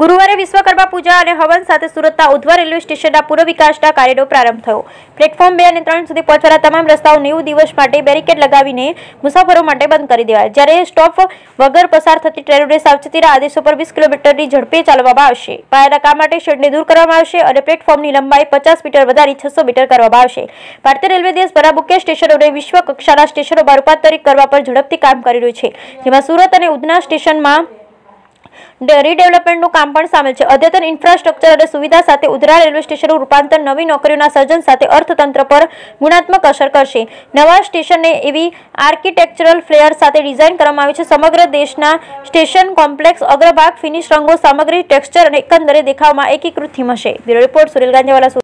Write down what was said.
ગુરુવારે વિશ્વકર્મા પૂજા અને હવન સાથે સુરતના ઉધવા રેલવે સ્ટેશનના પૂર્વ વિકાસના કાર્યનો પ્રારંભ થયો પ્લેટફોર્મ બે અને ત્રણ સુધી પહોંચવાના તમામ રસ્તાઓ નેવું દિવસ માટે બેરિકેડ લગાવીને મુસાફરો માટે બંધ કરી દેવાય જ્યારે સ્ટોપ વગર પસાર થતી ટ્રેનોને સાવચેતીના આદેશો પર વીસ કિલોમીટરની ઝડપે ચાલવામાં આવશે પાયાના કામ માટે શેડને દૂર કરવામાં આવશે અને પ્લેટફોર્મની લંબાઈ પચાસ મીટર વધારી છસો મીટર કરવામાં આવશે ભારતીય રેલવે દેશભરના મુખ્ય સ્ટેશનોને વિશ્વ કક્ષાના સ્ટેશનોમાં રૂપાંતરિત કરવા પર ઝડપથી કામ કરી રહ્યું છે જેમાં સુરત અને ઉધના સ્ટેશનમાં ડેરી ડેવલપમેન્ટનું કામ પણ સામેલ છે અદ્યતન ઇન્ફ્રાસ્ટ્રક્ચર અને સુવિધા સાથે ઉધરા રેલવે સ્ટેશનનું રૂપાંતર નવી નોકરીઓના સર્જન સાથે અર્થતંત્ર પર ગુણાત્મક અસર કરશે નવા સ્ટેશનને એવી આર્કિટેક્ચરલ ફ્લેયર સાથે ડિઝાઇન કરવામાં આવી છે સમગ્ર દેશના સ્ટેશન કોમ્પ્લેક્સ અગ્રભાગ ફિનિશ રંગો સામગ્રી ટેક્સચર અને એકંદરે દેખાવમાં એકીકૃત થીમ હશે બ્યુરો રિપોર્ટ સુરેલ ગાંધીવાલા